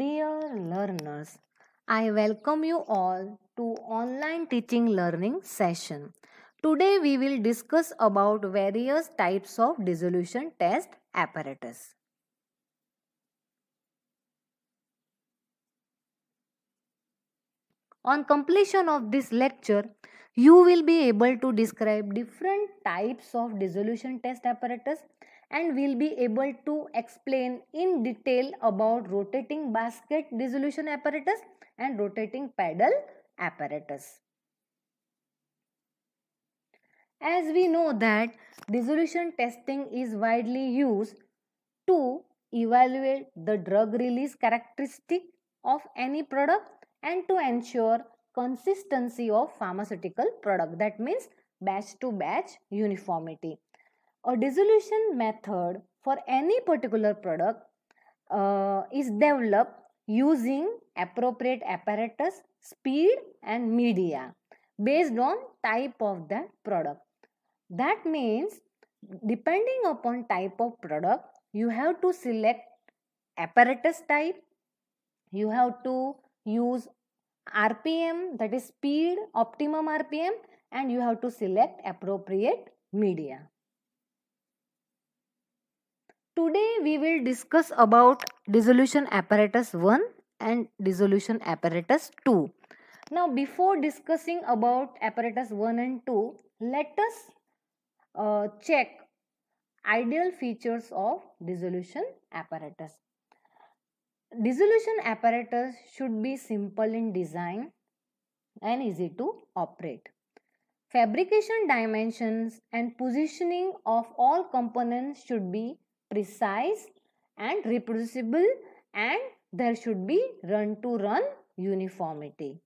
Dear learners, I welcome you all to online teaching learning session. Today we will discuss about various types of dissolution test apparatus. On completion of this lecture, you will be able to describe different types of dissolution test apparatus and we'll be able to explain in detail about rotating basket dissolution apparatus and rotating paddle apparatus. As we know that dissolution testing is widely used to evaluate the drug release characteristic of any product and to ensure consistency of pharmaceutical product that means batch to batch uniformity a dissolution method for any particular product uh, is developed using appropriate apparatus, speed, and media based on type of that product. That means, depending upon type of product, you have to select apparatus type, you have to use RPM that is speed, optimum RPM, and you have to select appropriate media. Today we will discuss about dissolution apparatus 1 and dissolution apparatus 2. Now before discussing about apparatus 1 and 2, let us uh, check ideal features of dissolution apparatus. Dissolution apparatus should be simple in design and easy to operate. Fabrication dimensions and positioning of all components should be precise and reproducible and there should be run to run uniformity.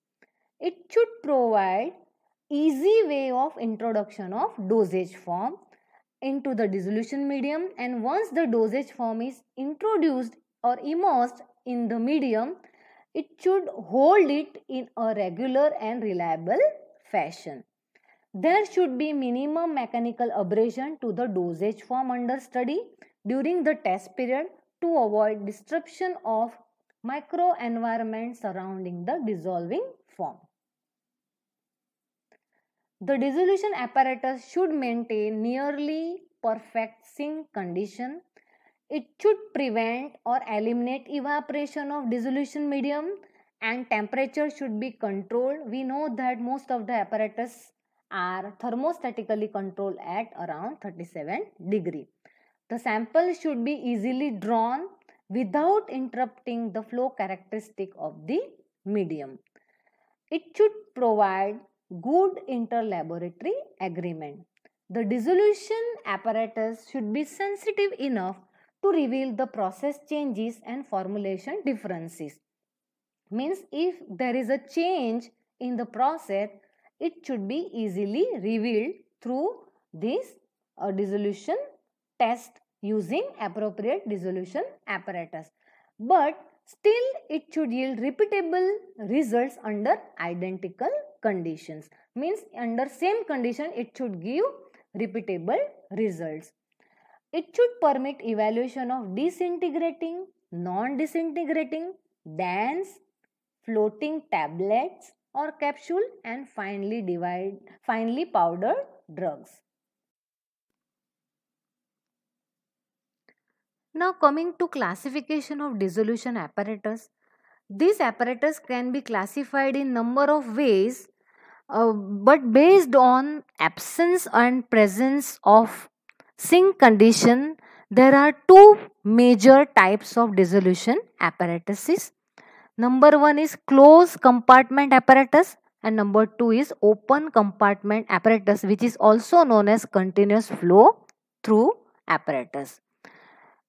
It should provide easy way of introduction of dosage form into the dissolution medium and once the dosage form is introduced or immersed in the medium, it should hold it in a regular and reliable fashion. There should be minimum mechanical abrasion to the dosage form under study during the test period to avoid disruption of microenvironment surrounding the dissolving form. The dissolution apparatus should maintain nearly perfect sink condition. It should prevent or eliminate evaporation of dissolution medium and temperature should be controlled. We know that most of the apparatus are thermostatically controlled at around 37 degree. The sample should be easily drawn without interrupting the flow characteristic of the medium. It should provide good interlaboratory agreement. The dissolution apparatus should be sensitive enough to reveal the process changes and formulation differences. Means if there is a change in the process, it should be easily revealed through this uh, dissolution test using appropriate dissolution apparatus. But still it should yield repeatable results under identical conditions. Means under same condition it should give repeatable results. It should permit evaluation of disintegrating, non-disintegrating, dense, floating tablets, or capsule and finely divide finely powdered drugs. Now coming to classification of dissolution apparatus. These apparatus can be classified in number of ways uh, but based on absence and presence of sink condition there are two major types of dissolution apparatuses Number one is closed compartment apparatus and number two is open compartment apparatus which is also known as continuous flow through apparatus.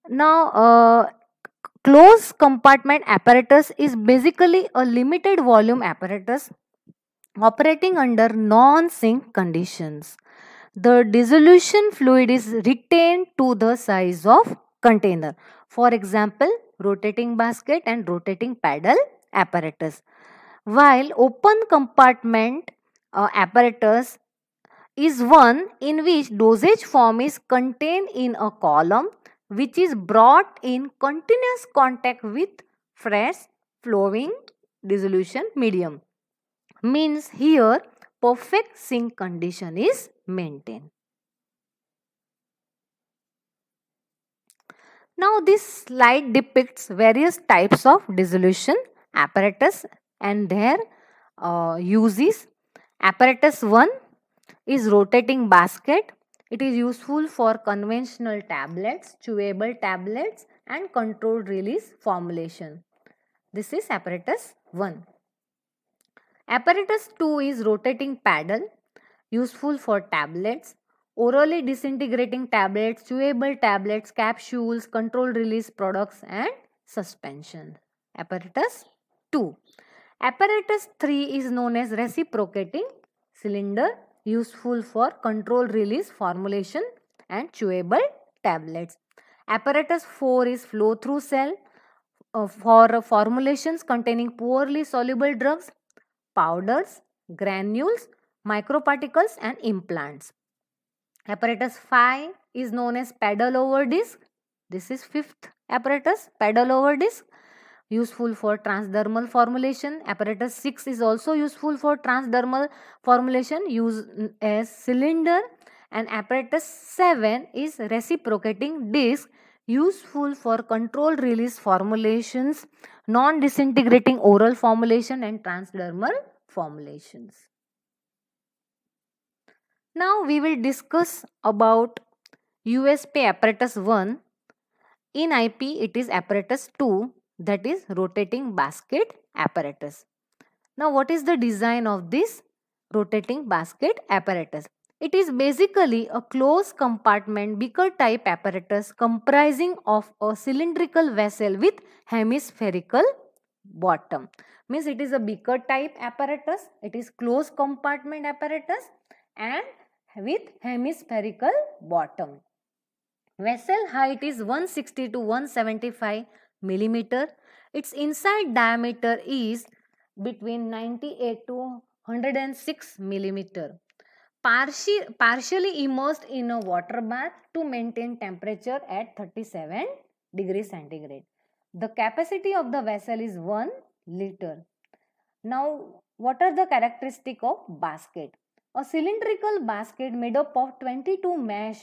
Now uh, closed compartment apparatus is basically a limited volume apparatus operating under non-sink conditions. The dissolution fluid is retained to the size of container. For example, rotating basket and rotating paddle apparatus. While open compartment uh, apparatus is one in which dosage form is contained in a column which is brought in continuous contact with fresh flowing dissolution medium. Means here perfect sink condition is maintained. Now this slide depicts various types of dissolution apparatus and their uh, uses. Apparatus 1 is rotating basket. It is useful for conventional tablets, chewable tablets and controlled release formulation. This is apparatus 1. Apparatus 2 is rotating paddle useful for tablets, orally disintegrating tablets, chewable tablets, capsules, controlled release products and suspension. Apparatus 2. Apparatus 3 is known as reciprocating cylinder useful for controlled release formulation and chewable tablets. Apparatus 4 is flow through cell uh, for formulations containing poorly soluble drugs, powders, granules, microparticles and implants. Apparatus 5 is known as pedal over disc. This is fifth apparatus, pedal over disc useful for transdermal formulation. Apparatus 6 is also useful for transdermal formulation Use as cylinder and apparatus 7 is reciprocating disc useful for controlled release formulations, non-disintegrating oral formulation and transdermal formulations. Now we will discuss about USP apparatus 1. In IP, it is apparatus 2 that is rotating basket apparatus. Now what is the design of this rotating basket apparatus? It is basically a closed compartment beaker type apparatus comprising of a cylindrical vessel with hemispherical bottom. Means it is a beaker type apparatus, it is closed compartment apparatus and with hemispherical bottom. Vessel height is 160 to 175 millimeter. Its inside diameter is between 98 to 106 millimeter. Parti partially immersed in a water bath to maintain temperature at 37 degrees centigrade. The capacity of the vessel is 1 liter. Now, what are the characteristic of basket? a cylindrical basket made up of 22 mesh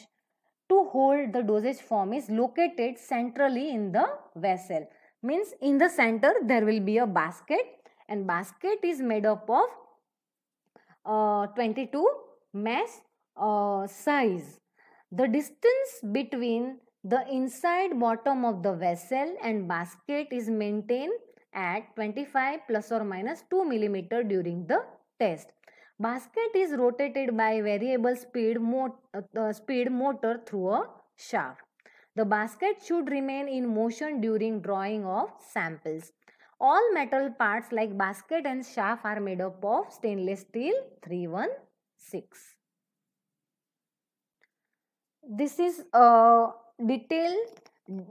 to hold the dosage form is located centrally in the vessel. Means in the center there will be a basket and basket is made up of uh, 22 mesh uh, size. The distance between the inside bottom of the vessel and basket is maintained at 25 plus or minus 2 millimeter during the test. Basket is rotated by variable speed, uh, speed motor through a shaft. The basket should remain in motion during drawing of samples. All metal parts like basket and shaft are made up of stainless steel 316. This is a detailed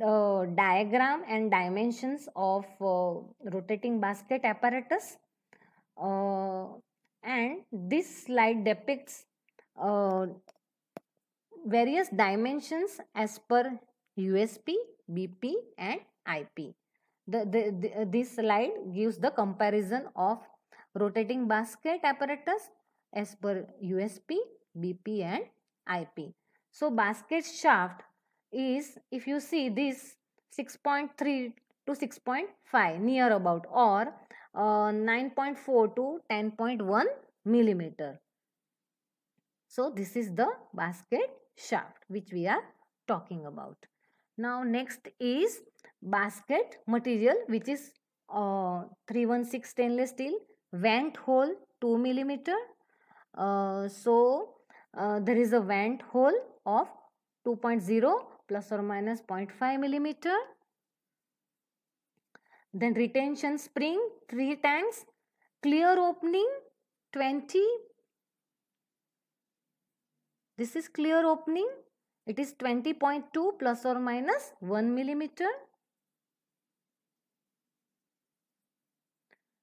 uh, diagram and dimensions of uh, rotating basket apparatus. Uh, and this slide depicts uh, various dimensions as per USP, BP and IP. The, the, the, this slide gives the comparison of rotating basket apparatus as per USP, BP and IP. So basket shaft is if you see this 6.3 to 6.5 near about or uh, 9.4 to 10.1 millimeter. So this is the basket shaft which we are talking about. Now next is basket material which is uh, 316 stainless steel, vent hole 2 millimeter. Uh, so uh, there is a vent hole of 2.0 plus or minus 0.5 millimeter then retention spring, 3 tanks. Clear opening, 20. This is clear opening. It is 20.2 plus or minus 1 millimeter.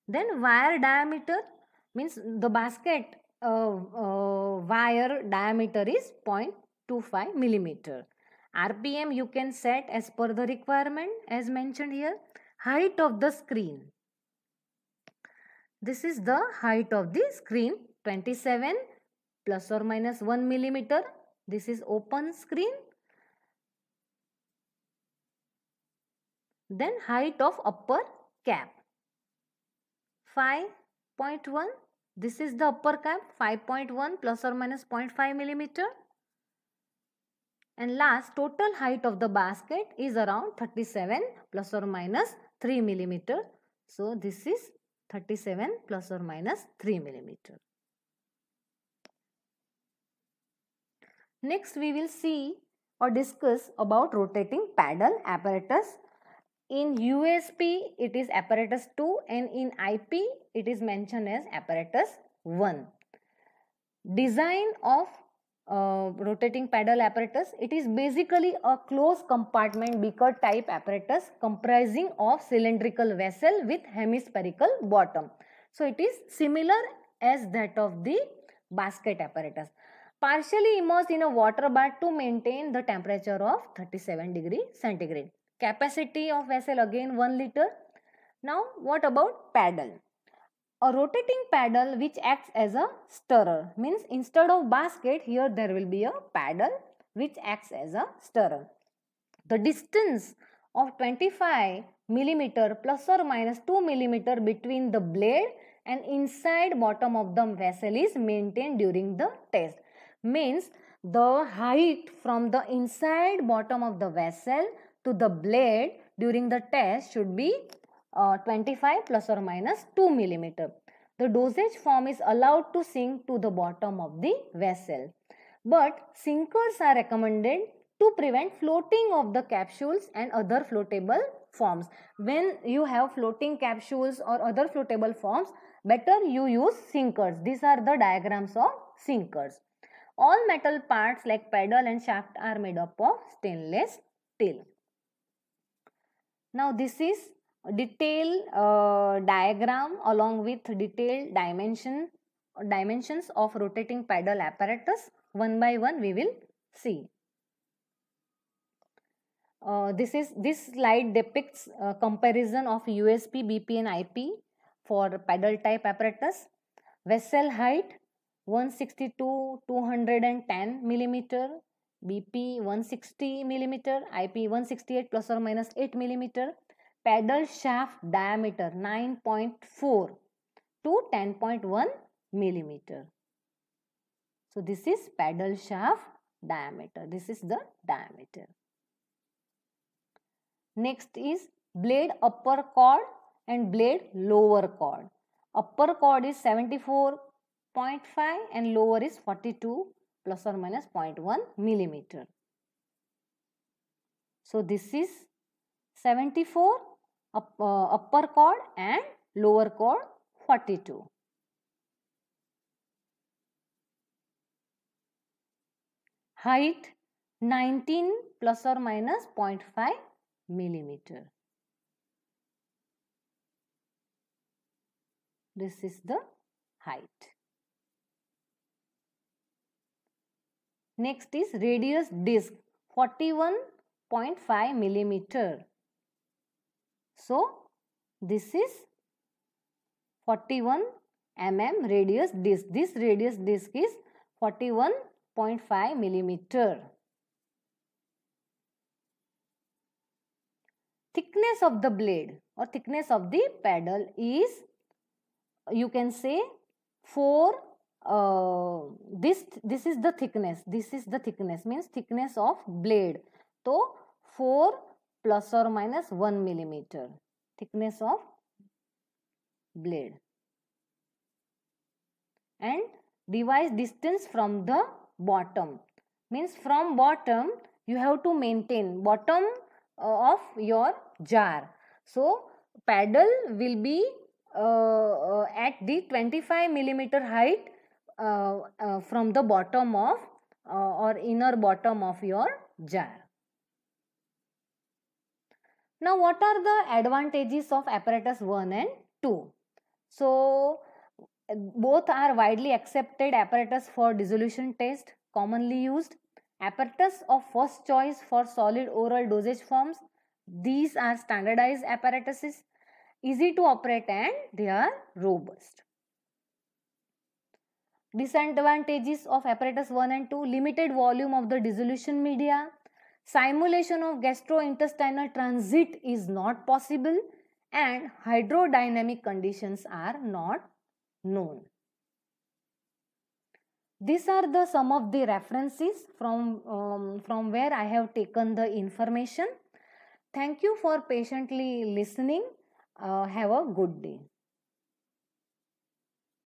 Then wire diameter means the basket uh, uh, wire diameter is 0.25 millimeter. RPM you can set as per the requirement as mentioned here height of the screen this is the height of the screen 27 plus or minus 1 millimeter this is open screen then height of upper cap 5.1 this is the upper cap 5.1 plus or minus 0.5 millimeter and last total height of the basket is around 37 plus or minus 3 millimeter. So this is 37 plus or minus 3 millimeter. Next we will see or discuss about rotating paddle apparatus. In USP it is apparatus 2 and in IP it is mentioned as apparatus 1. Design of uh, rotating pedal apparatus. It is basically a closed compartment beaker type apparatus comprising of cylindrical vessel with hemispherical bottom. So it is similar as that of the basket apparatus. Partially immersed in a water bath to maintain the temperature of 37 degree centigrade. Capacity of vessel again 1 liter. Now what about paddle? a rotating paddle which acts as a stirrer means instead of basket here there will be a paddle which acts as a stirrer the distance of 25 millimeter plus or minus 2 millimeter between the blade and inside bottom of the vessel is maintained during the test means the height from the inside bottom of the vessel to the blade during the test should be uh, 25 plus or minus 2 millimeter. The dosage form is allowed to sink to the bottom of the vessel. But sinkers are recommended to prevent floating of the capsules and other floatable forms. When you have floating capsules or other floatable forms, better you use sinkers. These are the diagrams of sinkers. All metal parts like pedal and shaft are made up of stainless steel. Now this is detailed uh, diagram along with detailed dimension dimensions of rotating pedal apparatus one by one we will see uh, this is this slide depicts uh, comparison of usp bp and ip for pedal type apparatus vessel height 162 210 millimeter bp 160 millimeter ip 168 plus or minus 8 millimeter pedal shaft diameter 9.4 to 10.1 millimeter. So this is pedal shaft diameter. This is the diameter. Next is blade upper cord and blade lower cord. Upper cord is 74.5 and lower is 42 plus or minus 0.1 millimeter. So this is 74 uh, upper chord and lower chord 42. Height 19 plus or minus 0.5 millimeter. This is the height. Next is radius disc 41.5 millimeter. So, this is 41 mm radius disc. This radius disc is 41.5 mm Thickness of the blade or thickness of the paddle is you can say 4 uh, this this is the thickness this is the thickness means thickness of blade so plus or minus 1 millimeter thickness of blade and device distance from the bottom means from bottom you have to maintain bottom uh, of your jar so paddle will be uh, uh, at the 25 millimeter height uh, uh, from the bottom of uh, or inner bottom of your jar now, what are the advantages of apparatus 1 and 2? So, both are widely accepted apparatus for dissolution test, commonly used. Apparatus of first choice for solid oral dosage forms. These are standardized apparatuses, easy to operate and they are robust. Disadvantages of apparatus 1 and 2 limited volume of the dissolution media, simulation of gastrointestinal transit is not possible and hydrodynamic conditions are not known. These are the some of the references from, um, from where I have taken the information. Thank you for patiently listening. Uh, have a good day.